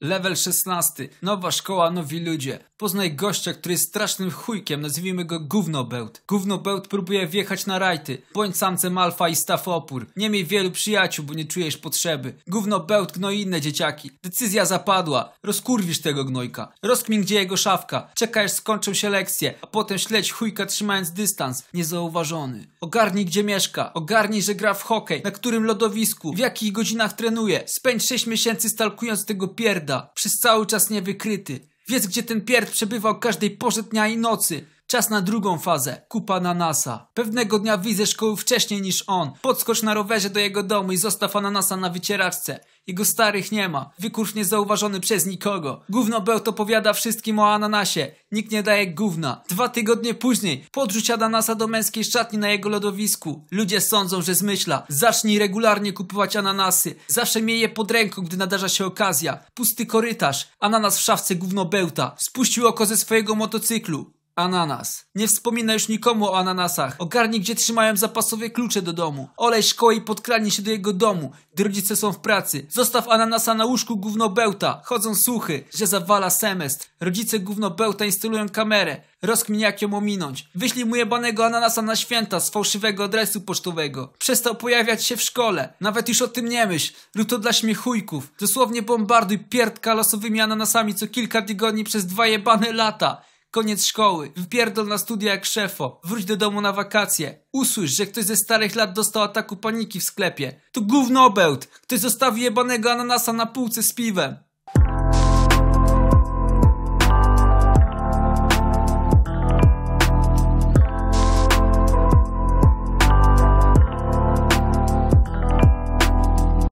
Level 16. Nowa szkoła, nowi ludzie. Poznaj gościa, który jest strasznym chujkiem, nazwijmy go Gównobełt. Gównobełt próbuje wjechać na rajty. Bądź samcem alfa i staw opór. Nie miej wielu przyjaciół, bo nie czujesz potrzeby. Gównobełt gnoi inne dzieciaki. Decyzja zapadła. Rozkurwisz tego gnojka. Rozkmin gdzie jego szafka. aż skończą się lekcje, a potem śledź chujka trzymając dystans. Niezauważony. Ogarnij gdzie mieszka. Ogarnij, że gra w hokej. Na którym lodowisku. W jakich godzinach trenuje. Spędź 6 miesięcy stalkując tego pierda Gerda, przez cały czas niewykryty. Wiedz, gdzie ten pierd przebywał każdej porze dnia i nocy. Czas na drugą fazę. Kupa ananasa. Pewnego dnia widzę szkoły wcześniej niż on. Podskocz na rowerze do jego domu i zostaw ananasa na wycieraczce. Jego starych nie ma. Wykurw niezauważony przez nikogo. Gówno Bełt opowiada wszystkim o ananasie. Nikt nie daje gówna. Dwa tygodnie później podrzuć ananasa do męskiej szatni na jego lodowisku. Ludzie sądzą, że zmyśla. Zacznij regularnie kupować ananasy. Zawsze miej je pod ręką, gdy nadarza się okazja. Pusty korytarz. Ananas w szafce gówno Bełta. Spuścił oko ze swojego motocyklu. Ananas. Nie wspomina już nikomu o ananasach. Ogarnij, gdzie trzymają zapasowe klucze do domu. Olej szkołę i podkrani się do jego domu, gdy rodzice są w pracy. Zostaw ananasa na łóżku bełta. Chodzą suchy, że zawala semestr. Rodzice bełta instalują kamerę. Rozkmin jak ją ominąć. Wyślij mu jebanego ananasa na święta z fałszywego adresu pocztowego. Przestał pojawiać się w szkole. Nawet już o tym nie myśl. Rób to dla śmiechujków. Dosłownie bombarduj pierdka losowymi ananasami co kilka tygodni przez dwa jebane lata. Koniec szkoły, wypierdol na studia jak szefo, wróć do domu na wakacje. Usłysz, że ktoś ze starych lat dostał ataku paniki w sklepie. To gówno bełt, ktoś zostawił jebanego ananasa na półce z piwem.